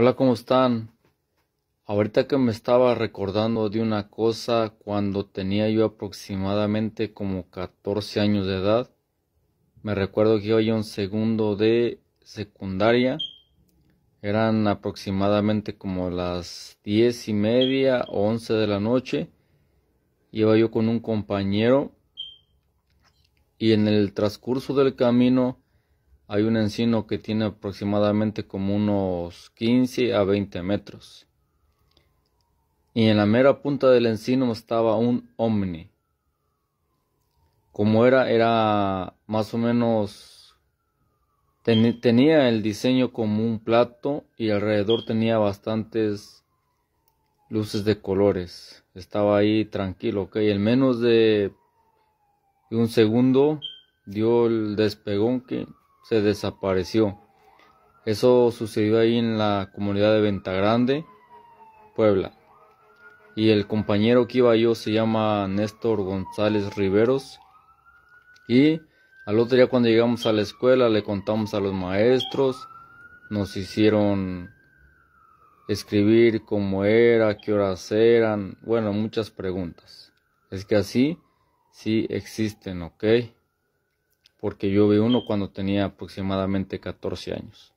Hola, ¿cómo están? Ahorita que me estaba recordando de una cosa cuando tenía yo aproximadamente como 14 años de edad. Me recuerdo que yo un segundo de secundaria. Eran aproximadamente como las 10 y media o 11 de la noche. Iba yo con un compañero y en el transcurso del camino hay un encino que tiene aproximadamente como unos 15 a 20 metros. Y en la mera punta del encino estaba un ovni. Como era, era más o menos... tenía el diseño como un plato y alrededor tenía bastantes luces de colores. Estaba ahí tranquilo, ok. En menos de un segundo dio el despegón que se desapareció. Eso sucedió ahí en la comunidad de Ventagrande, Puebla. Y el compañero que iba yo se llama Néstor González Riveros. Y al otro día cuando llegamos a la escuela le contamos a los maestros, nos hicieron escribir cómo era, qué horas eran, bueno, muchas preguntas. Es que así sí existen, ¿ok? porque yo vi uno cuando tenía aproximadamente 14 años.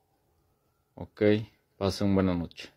Ok, pasen buena noche.